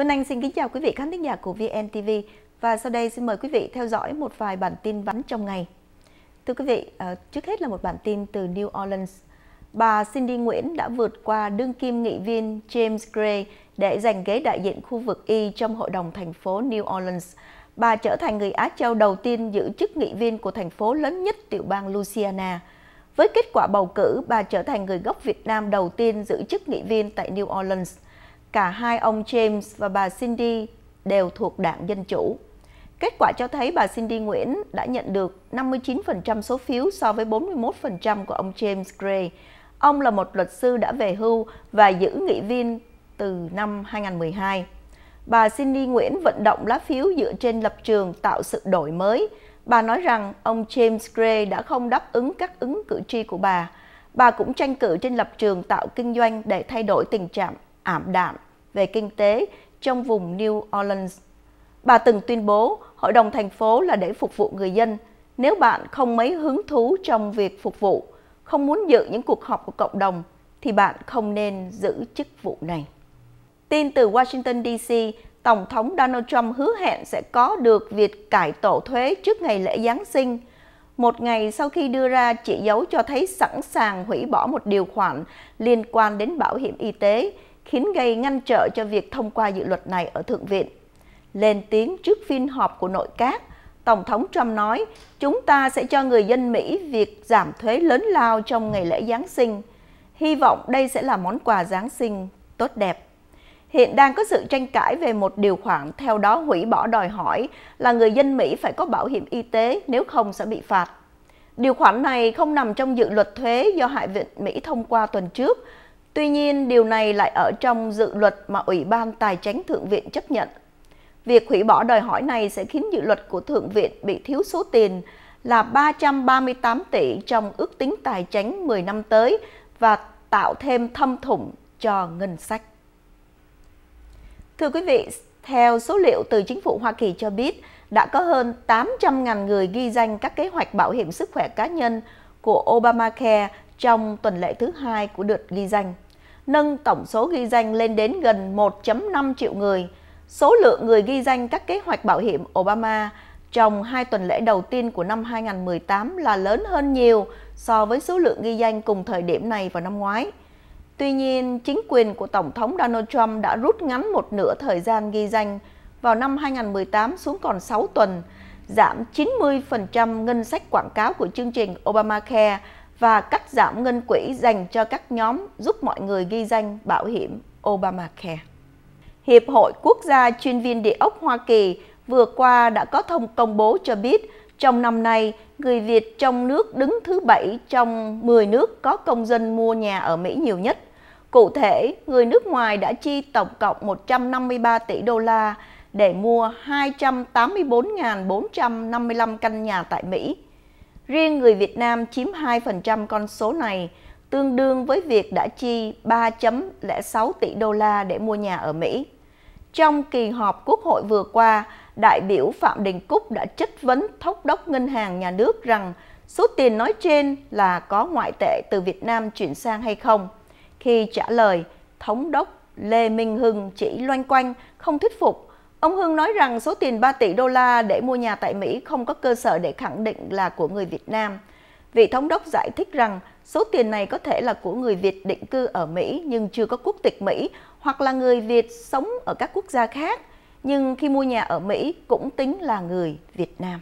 Vân Anh xin kính chào quý vị khán thính giả của VNTV và sau đây xin mời quý vị theo dõi một vài bản tin vắn trong ngày. Thưa quý vị, ờ, trước hết là một bản tin từ New Orleans. Bà Cindy Nguyễn đã vượt qua đương kim nghị viên James Gray để giành ghế đại diện khu vực Y trong Hội đồng thành phố New Orleans. Bà trở thành người Á Châu đầu tiên giữ chức nghị viên của thành phố lớn nhất tiểu bang Louisiana. Với kết quả bầu cử, bà trở thành người gốc Việt Nam đầu tiên giữ chức nghị viên tại New Orleans – cả hai ông James và bà Cindy đều thuộc đảng Dân Chủ. Kết quả cho thấy bà Cindy Nguyễn đã nhận được 59% số phiếu so với 41% của ông James Gray. Ông là một luật sư đã về hưu và giữ nghị viên từ năm 2012. Bà Cindy Nguyễn vận động lá phiếu dựa trên lập trường tạo sự đổi mới. Bà nói rằng ông James Gray đã không đáp ứng các ứng cử tri của bà. Bà cũng tranh cử trên lập trường tạo kinh doanh để thay đổi tình trạng ảm đạm về kinh tế trong vùng New Orleans. Bà từng tuyên bố hội đồng thành phố là để phục vụ người dân. Nếu bạn không mấy hứng thú trong việc phục vụ, không muốn dự những cuộc họp của cộng đồng, thì bạn không nên giữ chức vụ này. Tin từ Washington DC, Tổng thống Donald Trump hứa hẹn sẽ có được việc cải tổ thuế trước ngày lễ Giáng sinh. Một ngày sau khi đưa ra chỉ dấu cho thấy sẵn sàng hủy bỏ một điều khoản liên quan đến bảo hiểm y tế, khiến gây ngăn trở cho việc thông qua dự luật này ở Thượng viện. Lên tiếng trước phiên họp của nội các, Tổng thống Trump nói chúng ta sẽ cho người dân Mỹ việc giảm thuế lớn lao trong ngày lễ Giáng sinh. Hy vọng đây sẽ là món quà Giáng sinh tốt đẹp. Hiện đang có sự tranh cãi về một điều khoản theo đó hủy bỏ đòi hỏi là người dân Mỹ phải có bảo hiểm y tế nếu không sẽ bị phạt. Điều khoản này không nằm trong dự luật thuế do Hạ viện Mỹ thông qua tuần trước, Tuy nhiên, điều này lại ở trong dự luật mà Ủy ban Tài chính Thượng viện chấp nhận. Việc hủy bỏ đòi hỏi này sẽ khiến dự luật của Thượng viện bị thiếu số tiền là 338 tỷ trong ước tính tài chính 10 năm tới và tạo thêm thâm thủng cho ngân sách. Thưa quý vị, theo số liệu từ chính phủ Hoa Kỳ cho biết, đã có hơn 800.000 người ghi danh các kế hoạch bảo hiểm sức khỏe cá nhân của Obamacare trong tuần lễ thứ hai của đợt ghi danh, nâng tổng số ghi danh lên đến gần 1.5 triệu người. Số lượng người ghi danh các kế hoạch bảo hiểm Obama trong hai tuần lễ đầu tiên của năm 2018 là lớn hơn nhiều so với số lượng ghi danh cùng thời điểm này vào năm ngoái. Tuy nhiên, chính quyền của Tổng thống Donald Trump đã rút ngắn một nửa thời gian ghi danh vào năm 2018 xuống còn 6 tuần, giảm 90% ngân sách quảng cáo của chương trình Obamacare và cắt giảm ngân quỹ dành cho các nhóm giúp mọi người ghi danh bảo hiểm Obamacare. Hiệp hội Quốc gia chuyên viên địa ốc Hoa Kỳ vừa qua đã có thông công bố cho biết trong năm nay, người Việt trong nước đứng thứ bảy trong 10 nước có công dân mua nhà ở Mỹ nhiều nhất. Cụ thể, người nước ngoài đã chi tổng cộng 153 tỷ đô la để mua 284.455 căn nhà tại Mỹ. Riêng người Việt Nam chiếm 2% con số này, tương đương với việc đã chi 3.06 tỷ đô la để mua nhà ở Mỹ. Trong kỳ họp Quốc hội vừa qua, đại biểu Phạm Đình Cúc đã chất vấn thốc đốc ngân hàng nhà nước rằng số tiền nói trên là có ngoại tệ từ Việt Nam chuyển sang hay không. Khi trả lời, thống đốc Lê Minh Hưng chỉ loanh quanh, không thuyết phục Ông Hương nói rằng số tiền 3 tỷ đô la để mua nhà tại Mỹ không có cơ sở để khẳng định là của người Việt Nam. Vị thống đốc giải thích rằng số tiền này có thể là của người Việt định cư ở Mỹ nhưng chưa có quốc tịch Mỹ hoặc là người Việt sống ở các quốc gia khác, nhưng khi mua nhà ở Mỹ cũng tính là người Việt Nam.